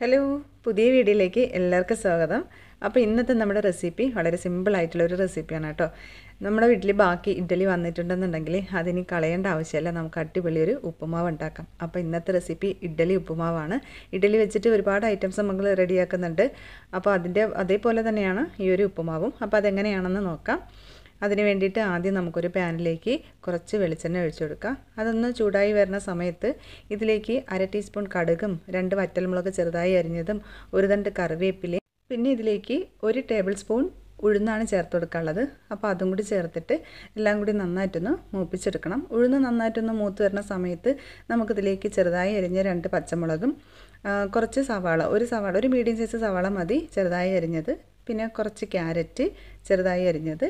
hello പുതിയ വീഡിയോയിലേക്ക് എല്ലാവർക്കും സ്വാഗതം അപ്പോൾ ഇന്നത്തെ നമ്മുടെ റെസിപ്പി വളരെ ആയിട്ടുള്ള ഒരു റെസിപ്പിയാണ് കേട്ടോ നമ്മുടെ വീട്ടിൽ ബാക്കി ഇഡ്ഡലി വന്നിട്ടുണ്ടെന്നുണ്ടെങ്കിൽ അതിന് കളയേണ്ട ആവശ്യമില്ല നമുക്ക് അടിപൊളി ഒരു ഉപ്പുമാവ് ഉണ്ടാക്കാം അപ്പോൾ ഇന്നത്തെ റെസിപ്പി ഇഡ്ഡലി ഉപ്പുമാവാണ് ഇഡ്ഡലി വെച്ചിട്ട് ഒരുപാട് ഐറ്റംസ് നമ്മൾ റെഡിയാക്കുന്നുണ്ട് അപ്പോൾ അതിൻ്റെ അതേപോലെ തന്നെയാണ് ഈ ഒരു ഉപ്പുമാവും അപ്പോൾ അതെങ്ങനെയാണെന്ന് നോക്കാം അതിന് വേണ്ടിയിട്ട് ആദ്യം നമുക്കൊരു പാനിലേക്ക് കുറച്ച് വെളിച്ചെണ്ണ ഒഴിച്ചു കൊടുക്കാം അതൊന്ന് ചൂടായി വരുന്ന സമയത്ത് ഇതിലേക്ക് അര ടീസ്പൂൺ കടുകും രണ്ട് വറ്റൽമുളക് ചെറുതായി അരിഞ്ഞതും ഒരു തണ്ട് കറിവേപ്പിലയും പിന്നെ ഇതിലേക്ക് ഒരു ടേബിൾ സ്പൂൺ ഉഴുന്നാണ് ചേർത്ത് കൊടുക്കാനുള്ളത് അപ്പോൾ അതും കൂടി ചേർത്തിട്ട് എല്ലാം കൂടി നന്നായിട്ടൊന്ന് മൂപ്പിച്ചെടുക്കണം ഉഴുന്ന് നന്നായിട്ടൊന്ന് മൂത്ത് വരുന്ന സമയത്ത് നമുക്കിതിലേക്ക് ചെറുതായി അരിഞ്ഞ രണ്ട് പച്ചമുളകും കുറച്ച് സവാള ഒരു സവാള ഒരു മീഡിയം സൈസ് സവാള മതി ചെറുതായി അരിഞ്ഞത് പിന്നെ കുറച്ച് ക്യാരറ്റ് ചെറുതായി അരിഞ്ഞത്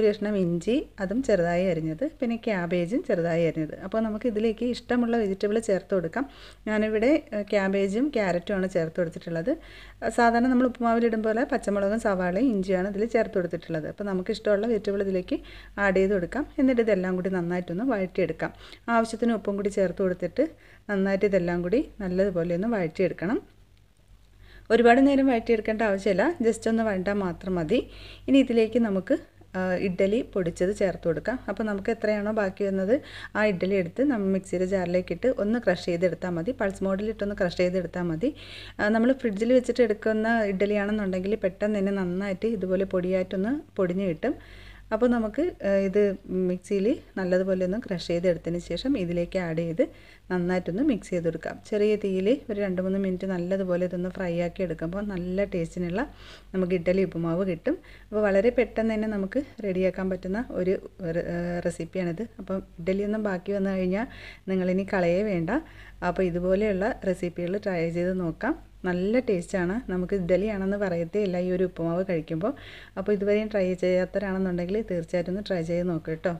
ഒരു കഷ്ണം ഇഞ്ചി അതും ചെറുതായി അരിഞ്ഞത് പിന്നെ ക്യാബേജും ചെറുതായി അരിഞ്ഞത് അപ്പോൾ നമുക്ക് ഇതിലേക്ക് ഇഷ്ടമുള്ള വെജിറ്റബിൾ ചേർത്ത് കൊടുക്കാം ഞാനിവിടെ ക്യാബേജും ക്യാരറ്റുമാണ് ചേർത്ത് കൊടുത്തിട്ടുള്ളത് സാധാരണ നമ്മൾ ഉപ്പുമാവിലിടും പോലെ പച്ചമുളകും സവാളയും ഇഞ്ചിയാണ് ഇതിൽ ചേർത്ത് കൊടുത്തിട്ടുള്ളത് അപ്പോൾ നമുക്ക് ഇഷ്ടമുള്ള വെജിറ്റബിൾ ഇതിലേക്ക് ആഡ് ചെയ്ത് കൊടുക്കാം എന്നിട്ട് ഇതെല്ലാം കൂടി നന്നായിട്ടൊന്ന് വഴറ്റിയെടുക്കാം ആവശ്യത്തിന് ഉപ്പും കൂടി ചേർത്ത് കൊടുത്തിട്ട് നന്നായിട്ട് ഇതെല്ലാം കൂടി നല്ലതുപോലെ ഒന്ന് വഴറ്റിയെടുക്കണം ഒരുപാട് നേരം വഴറ്റിയെടുക്കേണ്ട ആവശ്യമില്ല ജസ്റ്റ് ഒന്ന് വഴണ്ടാൽ മാത്രം മതി ഇനി ഇതിലേക്ക് നമുക്ക് ഇഡ്ഡലി പൊടിച്ചത് ചേർത്ത് കൊടുക്കാം അപ്പോൾ നമുക്ക് എത്രയാണോ ബാക്കി വന്നത് ആ ഇഡ്ഡലി എടുത്ത് നമ്മൾ മിക്സിയുടെ ജാറിലേക്ക് ഇട്ട് ഒന്ന് ക്രഷ് ചെയ്തെടുത്താൽ മതി പൾസ് മോഡിലിട്ടൊന്ന് ക്രഷ് ചെയ്തെടുത്താൽ മതി നമ്മൾ ഫ്രിഡ്ജിൽ വെച്ചിട്ട് എടുക്കുന്ന ഇഡ്ഡലിയാണെന്നുണ്ടെങ്കിൽ പെട്ടെന്ന് തന്നെ നന്നായിട്ട് ഇതുപോലെ പൊടിയായിട്ടൊന്ന് പൊടിഞ്ഞ് കിട്ടും അപ്പോൾ നമുക്ക് ഇത് മിക്സിയിൽ നല്ലതുപോലെ ഒന്ന് ക്രഷ് ചെയ്തെടുത്തതിന് ശേഷം ഇതിലേക്ക് ആഡ് ചെയ്ത് നന്നായിട്ടൊന്ന് മിക്സ് ചെയ്ത് കൊടുക്കാം ചെറിയ തീയിൽ ഒരു രണ്ട് മൂന്ന് മിനിറ്റ് നല്ലതുപോലെ ഇതൊന്ന് ഫ്രൈ ആക്കി എടുക്കുമ്പോൾ നല്ല ടേസ്റ്റിനുള്ള നമുക്ക് ഇഡ്ഡലി ഉപ്പുമാവ് കിട്ടും അപ്പോൾ വളരെ പെട്ടെന്ന് തന്നെ നമുക്ക് റെഡിയാക്കാൻ പറ്റുന്ന ഒരു റെസിപ്പിയാണിത് അപ്പം ഇഡ്ഡലിയൊന്നും ബാക്കി വന്നു കഴിഞ്ഞാൽ നിങ്ങളിനി കളയേ വേണ്ട അപ്പോൾ ഇതുപോലെയുള്ള റെസിപ്പികൾ ട്രൈ ചെയ്ത് നോക്കാം നല്ല ടേസ്റ്റാണ് നമുക്ക് ഇഡലിയാണെന്ന് പറയത്തേ ഇല്ല ഈ ഒരു ഉപ്പുമാവ് കഴിക്കുമ്പോൾ അപ്പോൾ ഇതുവരെയും ട്രൈ ചെയ്യാത്തവരാണെന്നുണ്ടെങ്കിൽ തീർച്ചയായിട്ടും ഒന്ന് ട്രൈ ചെയ്ത് നോക്കൂ കേട്ടോ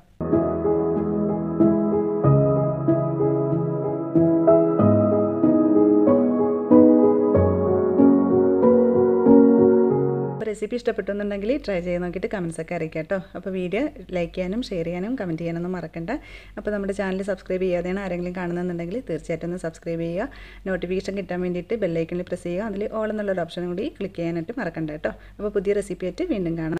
റെസിപ്പി ഇഷ്ടപ്പെട്ടുന്നുണ്ടെങ്കിൽ ട്രൈ ചെയ്ത് നോക്കിയിട്ട് കമൻസൊക്കെ അറിയിക്കാം കേട്ടോ അപ്പോൾ വീഡിയോ ലൈക്ക് ചെയ്യാനും ഷെയർ ചെയ്യാനും കമൻറ്റ് ചെയ്യാനൊന്നും മറക്കണ്ട അപ്പോൾ നമ്മുടെ ചാനൽ സബ്സ്ക്രൈബ് ചെയ്യാതെയാണ് ആരെങ്കിലും കാണുന്നുണ്ടെങ്കിൽ തീർച്ചയായിട്ടും ഒന്ന് സബ്സ്ക്രൈബ് ചെയ്യുക നോട്ടിഫിക്കേഷൻ കിട്ടാൻ വേണ്ടിയിട്ട് ബെല്ലൈക്കണിൽ പ്രസ് ചെയ്യുക അതിൽ ഓൾ എന്നുള്ളൊരു ഓപ്ഷനും കൂടി ക്ലിക്ക് ചെയ്യാനായിട്ട് മറക്കണ്ട കേട്ടോ അപ്പോൾ പുതിയ റെസിപ്പി ആയിട്ട് വീണ്ടും കാണാം